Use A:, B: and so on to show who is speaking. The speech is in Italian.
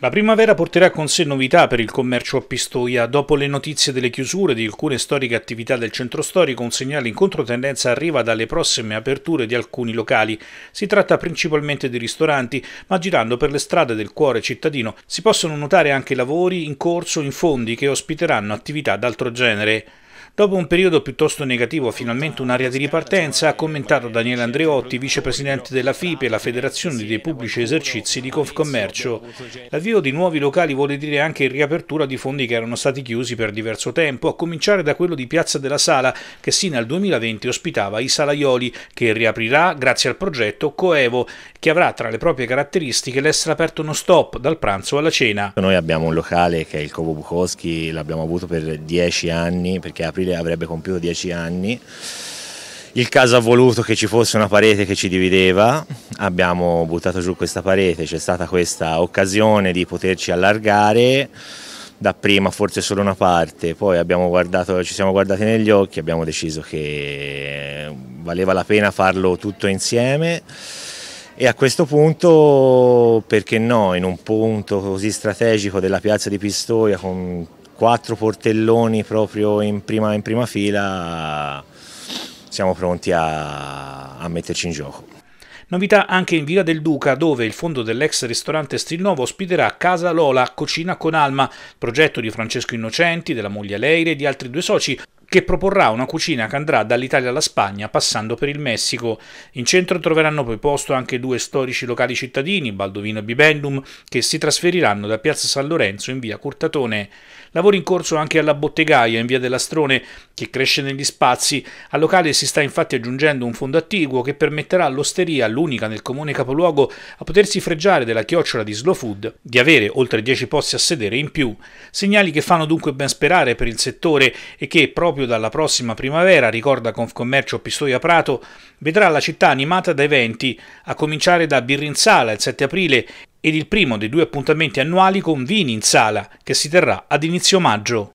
A: La primavera porterà con sé novità per il commercio a Pistoia. Dopo le notizie delle chiusure di alcune storiche attività del centro storico, un segnale in controtendenza arriva dalle prossime aperture di alcuni locali. Si tratta principalmente di ristoranti, ma girando per le strade del cuore cittadino si possono notare anche lavori in corso in fondi che ospiteranno attività d'altro genere. Dopo un periodo piuttosto negativo, finalmente un'area di ripartenza, ha commentato Daniele Andreotti, vicepresidente della FIPE, la Federazione dei Pubblici Esercizi di Confcommercio. L'avvio di nuovi locali vuole dire anche riapertura di fondi che erano stati chiusi per diverso tempo, a cominciare da quello di Piazza della Sala, che sino al 2020 ospitava i Salaioli, che riaprirà grazie al progetto Coevo, che avrà tra le proprie caratteristiche l'essere aperto non stop dal pranzo alla cena.
B: Noi abbiamo un locale che è il Covo Bukowski, l'abbiamo avuto per dieci anni perché aprire immobile avrebbe compiuto dieci anni. Il caso ha voluto che ci fosse una parete che ci divideva, abbiamo buttato giù questa parete, c'è stata questa occasione di poterci allargare, da prima forse solo una parte, poi abbiamo guardato, ci siamo guardati negli occhi, abbiamo deciso che eh, valeva la pena farlo tutto insieme e a questo punto perché no, in un punto così strategico della piazza di Pistoia con quattro portelloni proprio in prima, in prima fila siamo pronti a, a metterci in gioco.
A: Novità anche in Via del Duca, dove il fondo dell'ex ristorante Strilnovo ospiterà Casa Lola, Cucina con Alma, progetto di Francesco Innocenti, della moglie Leire e di altri due soci, che proporrà una cucina che andrà dall'Italia alla Spagna, passando per il Messico. In centro troveranno poi posto anche due storici locali cittadini, Baldovino e Bibendum, che si trasferiranno da Piazza San Lorenzo in via Curtatone. Lavori in corso anche alla Bottegaia in via dell'Astrone, che cresce negli spazi. Al locale si sta infatti aggiungendo un fondo attiguo che permetterà all'osteria, l'unica nel comune capoluogo, a potersi freggiare della chiocciola di Slow Food, di avere oltre 10 posti a sedere in più. Segnali che fanno dunque ben sperare per il settore e che proprio proprio dalla prossima primavera, ricorda Confcommercio Pistoia Prato, vedrà la città animata da eventi, a cominciare da in Sala il 7 aprile ed il primo dei due appuntamenti annuali con Vini in Sala, che si terrà ad inizio maggio.